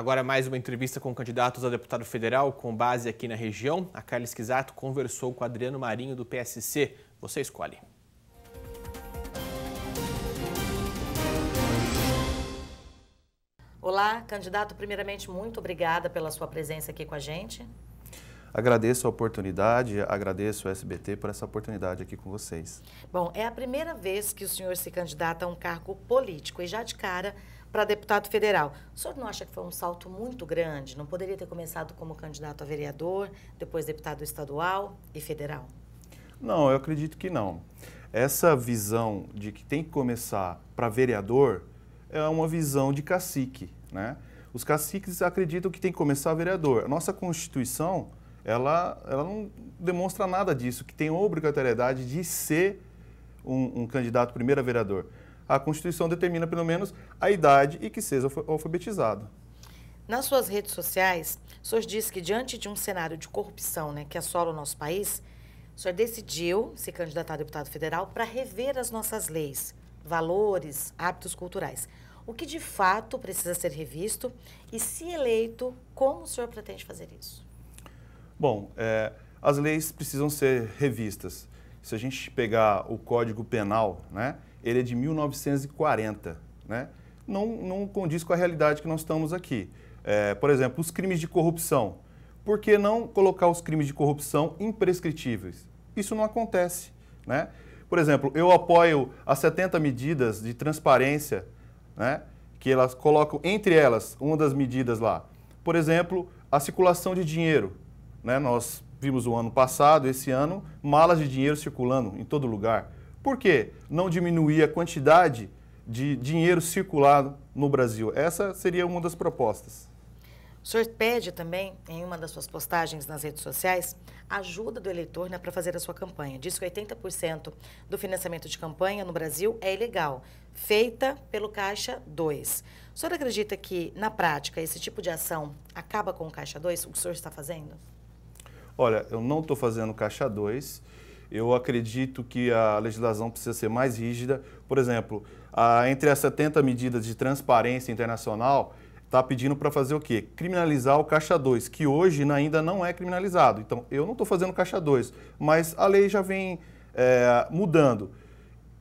Agora mais uma entrevista com candidatos a deputado federal com base aqui na região. A Carla Esquisato conversou com Adriano Marinho do PSC. Você escolhe. Olá, candidato, primeiramente muito obrigada pela sua presença aqui com a gente. Agradeço a oportunidade, agradeço o SBT por essa oportunidade aqui com vocês. Bom, é a primeira vez que o senhor se candidata a um cargo político e já de cara para deputado federal. O senhor não acha que foi um salto muito grande? Não poderia ter começado como candidato a vereador, depois deputado estadual e federal? Não, eu acredito que não. Essa visão de que tem que começar para vereador é uma visão de cacique, né? Os caciques acreditam que tem que começar vereador. A nossa Constituição, ela, ela não demonstra nada disso, que tem obrigatoriedade de ser um, um candidato primeiro a vereador. A Constituição determina pelo menos a idade e que seja alfabetizado. Nas suas redes sociais, o senhor disse que diante de um cenário de corrupção né, que assola o nosso país, o senhor decidiu se candidatar a deputado federal para rever as nossas leis, valores, hábitos culturais. O que de fato precisa ser revisto e, se eleito, como o senhor pretende fazer isso? Bom, é, as leis precisam ser revistas. Se a gente pegar o Código Penal, né, ele é de 1940, né? Não, não condiz com a realidade que nós estamos aqui. É, por exemplo, os crimes de corrupção. Por que não colocar os crimes de corrupção imprescritíveis? Isso não acontece, né? Por exemplo, eu apoio as 70 medidas de transparência, né? Que elas colocam, entre elas, uma das medidas lá. Por exemplo, a circulação de dinheiro. Né? Nós vimos o ano passado, esse ano, malas de dinheiro circulando em todo lugar. Por que Não diminuir a quantidade de dinheiro circulado no Brasil. Essa seria uma das propostas. O senhor pede também, em uma das suas postagens nas redes sociais, ajuda do eleitor né, para fazer a sua campanha. Diz que 80% do financiamento de campanha no Brasil é ilegal, feita pelo Caixa 2. O senhor acredita que, na prática, esse tipo de ação acaba com o Caixa 2? O que o senhor está fazendo? Olha, eu não estou fazendo Caixa 2 eu acredito que a legislação precisa ser mais rígida. Por exemplo, a, entre as 70 medidas de transparência internacional, está pedindo para fazer o quê? Criminalizar o caixa 2, que hoje ainda não é criminalizado. Então, eu não estou fazendo caixa 2, mas a lei já vem é, mudando.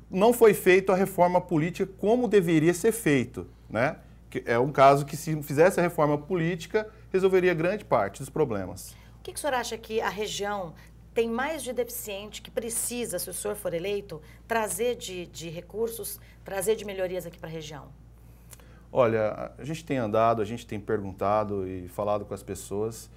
Não foi feita a reforma política como deveria ser feito, né? Que é um caso que, se fizesse a reforma política, resolveria grande parte dos problemas. O que, que o senhor acha que a região tem mais de deficiente que precisa, se o senhor for eleito, trazer de, de recursos, trazer de melhorias aqui para a região? Olha, a gente tem andado, a gente tem perguntado e falado com as pessoas.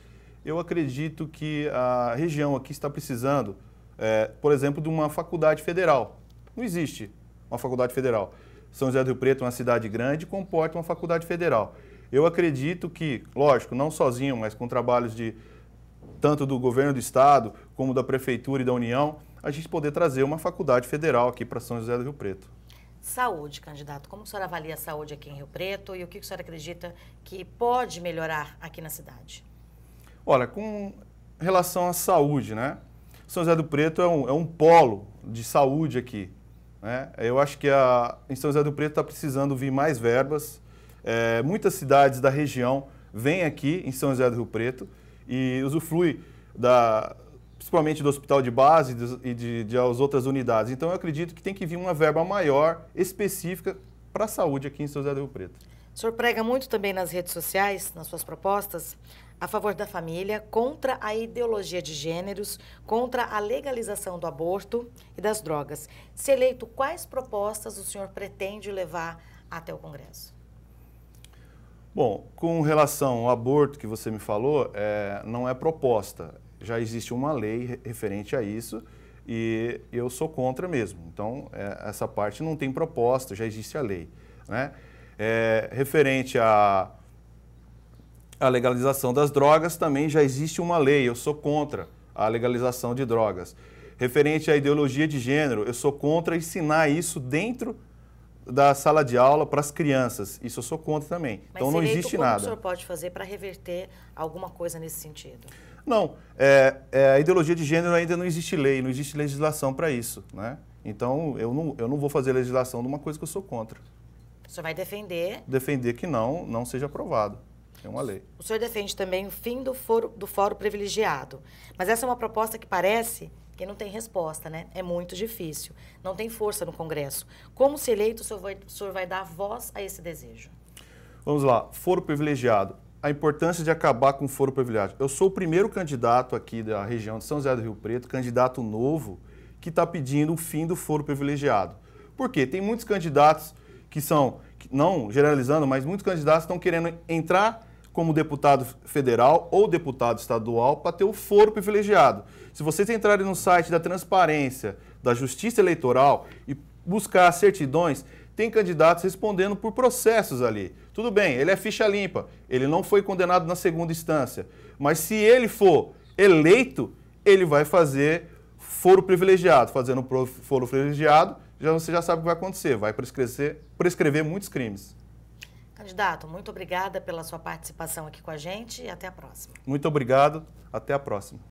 Eu acredito que a região aqui está precisando, é, por exemplo, de uma faculdade federal. Não existe uma faculdade federal. São José do Rio Preto é uma cidade grande, comporta uma faculdade federal. Eu acredito que, lógico, não sozinho, mas com trabalhos de tanto do governo do estado como da Prefeitura e da União, a gente poder trazer uma faculdade federal aqui para São José do Rio Preto. Saúde, candidato. Como o senhor avalia a saúde aqui em Rio Preto e o que o senhor acredita que pode melhorar aqui na cidade? Olha, com relação à saúde, né? São José do Preto é um, é um polo de saúde aqui. Né? Eu acho que a, em São José do Preto está precisando vir mais verbas. É, muitas cidades da região vêm aqui em São José do Rio Preto e usufruem da, principalmente do hospital de base e de, de, as outras unidades. Então, eu acredito que tem que vir uma verba maior, específica, para a saúde aqui em São José do Rio Preto. O senhor prega muito também nas redes sociais, nas suas propostas, a favor da família, contra a ideologia de gêneros, contra a legalização do aborto e das drogas. Se eleito, quais propostas o senhor pretende levar até o Congresso? Bom, com relação ao aborto que você me falou, é, não é proposta, já existe uma lei referente a isso e eu sou contra mesmo. Então, é, essa parte não tem proposta, já existe a lei. Né? É, referente à a, a legalização das drogas, também já existe uma lei, eu sou contra a legalização de drogas. Referente à ideologia de gênero, eu sou contra ensinar isso dentro da sala de aula para as crianças. Isso eu sou contra também. Mas então não existe como nada. O que o senhor pode fazer para reverter alguma coisa nesse sentido? Não, é, é, a ideologia de gênero ainda não existe lei, não existe legislação para isso, né? Então, eu não, eu não vou fazer legislação de uma coisa que eu sou contra. O senhor vai defender? Defender que não, não seja aprovado. É uma lei. O senhor defende também o fim do foro, do fórum privilegiado. Mas essa é uma proposta que parece que não tem resposta, né? É muito difícil. Não tem força no Congresso. Como se eleito, o senhor vai, o senhor vai dar voz a esse desejo? Vamos lá. Foro privilegiado a importância de acabar com o foro privilegiado. Eu sou o primeiro candidato aqui da região de São José do Rio Preto, candidato novo, que está pedindo o fim do foro privilegiado. Por quê? Tem muitos candidatos que são, não generalizando, mas muitos candidatos estão querendo entrar como deputado federal ou deputado estadual para ter o foro privilegiado. Se vocês entrarem no site da Transparência, da Justiça Eleitoral e buscar certidões, tem candidatos respondendo por processos ali. Tudo bem, ele é ficha limpa, ele não foi condenado na segunda instância. Mas se ele for eleito, ele vai fazer foro privilegiado. Fazendo foro privilegiado, já, você já sabe o que vai acontecer, vai prescrever, prescrever muitos crimes. Candidato, muito obrigada pela sua participação aqui com a gente e até a próxima. Muito obrigado, até a próxima.